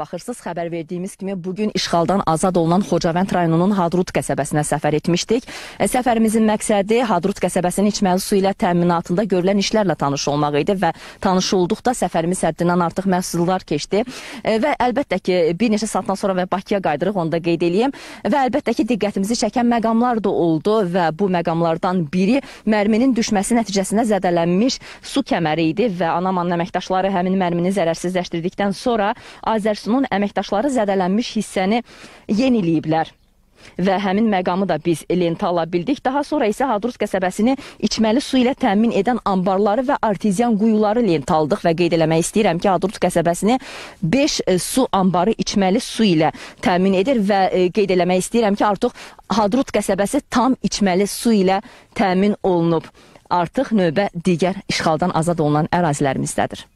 Baxırsız xəbər verdiyimiz kimi bugün işğaldan azad olunan Xocavənd rayonunun Hadrut qəsəbəsinə səfər etmişdik. E, səfərimizin məqsədi Hadrut qəsəbəsinin içməli su ilə təminatında görülən işlərlə tanış olmaq idi və tanış olduqda səfərimiz həddindən artıq məhsullar keçdi. E, və əlbəttə ki, bir neçə saatdan sonra və Bakıya qayıdırıq, onu da qeyd edeyim. Və əlbəttə ki, diqqətimizi çəkən məqamlar da oldu və bu məqamlardan biri mərminin düşməsi nəticəsində zədələnmiş su kəməri idi və Anamanın əməkdaşları həmin mərmini zərərsizləşdirdikdən sonra Azər Ordusunun əməkdaşları zədələnmiş hissəni yeniləyiblər və həmin məqamı da biz lentala bildik. Daha sonra isə Hadrus qəsəbəsini içməli su ilə təmin edən anbarları və artezian quyuları lentaldıq və qeyd eləmək istəyirəm ki, Hadrus qəsəbəsini 5 e, su anbarı içməli su ilə təmin edir və e, qeyd eləmək istəyirəm ki, artıq Hadrut qəsəbəsi tam içməli su ilə təmin olunub. Artıq növbə digər işğaldan azad olunan ərazilərimizdədir.